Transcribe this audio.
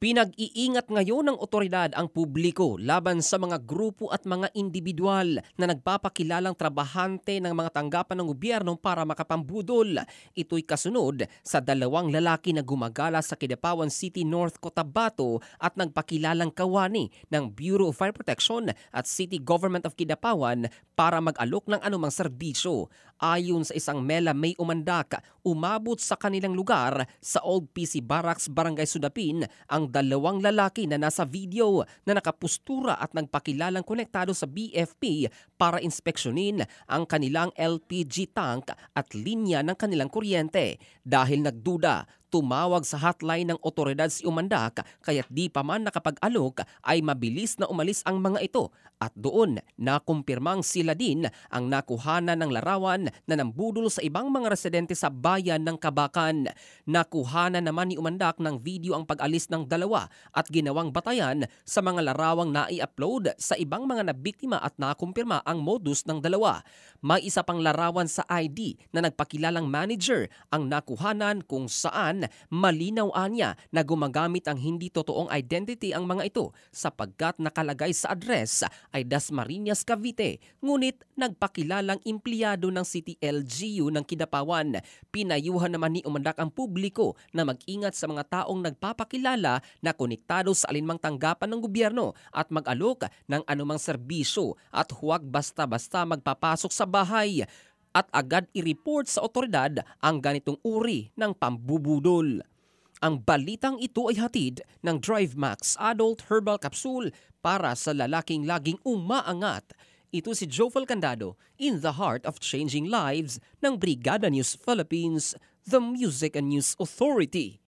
Pinag-iingat ngayon ng otoridad ang publiko laban sa mga grupo at mga individual na nagpapakilalang trabahante ng mga tanggapan ng gobyerno para makapambudol. Ito'y kasunod sa dalawang lalaki na gumagala sa Kidapawan City, North Cotabato at nagpakilalang kawani ng Bureau of Fire Protection at City Government of Kidapawan para mag-alok ng anumang serbisyo. Ayon sa isang mela may umandak, umabot sa kanilang lugar sa Old PC Barracks, Barangay Sudapin ang dalawang lalaki na nasa video na nakapustura at nagpakilalang konektado sa BFP para inspeksyonin ang kanilang LPG tank at linya ng kanilang kuryente dahil nagduda tumawag sa hotline ng otoridad si Umandak kaya't di pa man nakapag-alok ay mabilis na umalis ang mga ito at doon nakumpirmang sila din ang nakuhana ng larawan na nambudol sa ibang mga residente sa bayan ng Kabakan. Nakuhana naman ni Umandak ng video ang pag-alis ng dalawa at ginawang batayan sa mga larawang nai-upload sa ibang mga nabiktima at nakumpirma ang modus ng dalawa. May isa pang larawan sa ID na nagpakilalang manager ang nakuhanan kung saan malinaw anya na gumagamit ang hindi totoong identity ang mga ito sapagkat nakalagay sa address ay Dasmariñas, Cavite. Ngunit nagpakilalang empleyado ng City LGU ng Kidapawan. Pinayuhan naman ni umandak ang publiko na mag-ingat sa mga taong nagpapakilala na konektado sa alinmang tanggapan ng gobyerno at mag-alok ng anumang serbisyo at huwag basta-basta magpapasok sa bahay at agad i-report sa otoridad ang ganitong uri ng pambubudol. Ang balitang ito ay hatid ng DriveMax Adult Herbal Capsule para sa lalaking laging umaangat. Ito si Jovel Candado in the heart of changing lives ng Brigada News Philippines, the Music and News Authority.